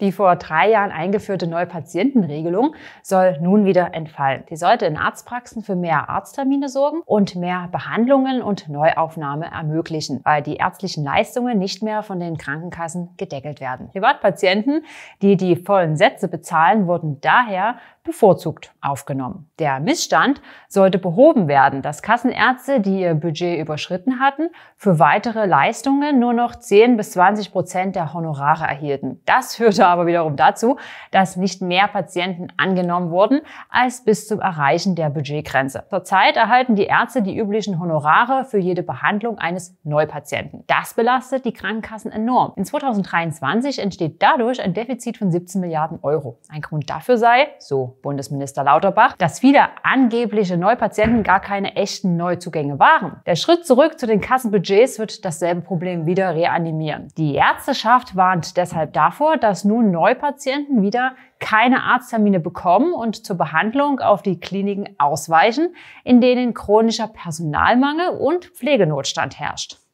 Die vor drei Jahren eingeführte Neupatientenregelung soll nun wieder entfallen. Die sollte in Arztpraxen für mehr Arzttermine sorgen und mehr Behandlungen und Neuaufnahme ermöglichen, weil die ärztlichen Leistungen nicht mehr von den Krankenkassen gedeckelt werden. Privatpatienten, die die vollen Sätze bezahlen, wurden daher bevorzugt aufgenommen. Der Missstand sollte behoben werden, dass Kassenärzte, die ihr Budget überschritten hatten, für weitere Leistungen nur noch 10 bis 20 Prozent der Honorare erhielten. Das führte aber wiederum dazu, dass nicht mehr Patienten angenommen wurden als bis zum Erreichen der Budgetgrenze. Zurzeit erhalten die Ärzte die üblichen Honorare für jede Behandlung eines Neupatienten. Das belastet die Krankenkassen enorm. In 2023 entsteht dadurch ein Defizit von 17 Milliarden Euro. Ein Grund dafür sei, so Bundesminister Lauterbach, dass viele angebliche Neupatienten gar keine echten Neuzugänge waren. Der Schritt zurück zu den Kassenbudgets wird dasselbe Problem wieder reanimieren. Die Ärzteschaft warnt deshalb davor, dass nun nun Neupatienten wieder keine Arzttermine bekommen und zur Behandlung auf die Kliniken ausweichen, in denen chronischer Personalmangel und Pflegenotstand herrscht.